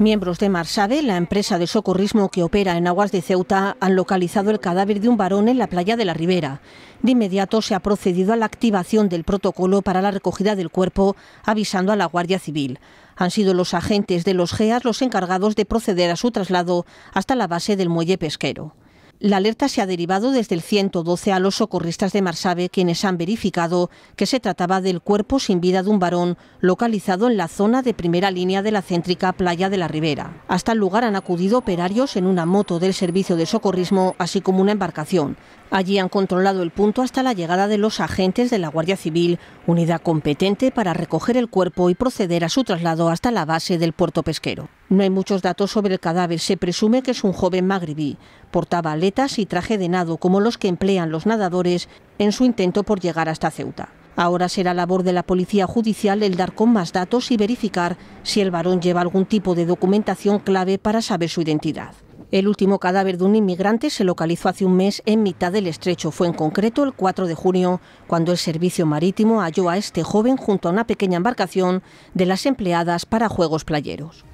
Miembros de Marsave, la empresa de socorrismo que opera en aguas de Ceuta, han localizado el cadáver de un varón en la playa de la Ribera. De inmediato se ha procedido a la activación del protocolo para la recogida del cuerpo, avisando a la Guardia Civil. Han sido los agentes de los GEAS los encargados de proceder a su traslado hasta la base del muelle pesquero. La alerta se ha derivado desde el 112 a los socorristas de Marsabe, quienes han verificado que se trataba del cuerpo sin vida de un varón localizado en la zona de primera línea de la céntrica playa de la Ribera. Hasta el lugar han acudido operarios en una moto del servicio de socorrismo, así como una embarcación. Allí han controlado el punto hasta la llegada de los agentes de la Guardia Civil, unidad competente para recoger el cuerpo y proceder a su traslado hasta la base del puerto pesquero. No hay muchos datos sobre el cadáver. Se presume que es un joven magrebí. Portaba aletas y traje de nado, como los que emplean los nadadores en su intento por llegar hasta Ceuta. Ahora será labor de la policía judicial el dar con más datos y verificar si el varón lleva algún tipo de documentación clave para saber su identidad. El último cadáver de un inmigrante se localizó hace un mes en mitad del estrecho. Fue en concreto el 4 de junio, cuando el servicio marítimo halló a este joven junto a una pequeña embarcación de las empleadas para juegos playeros.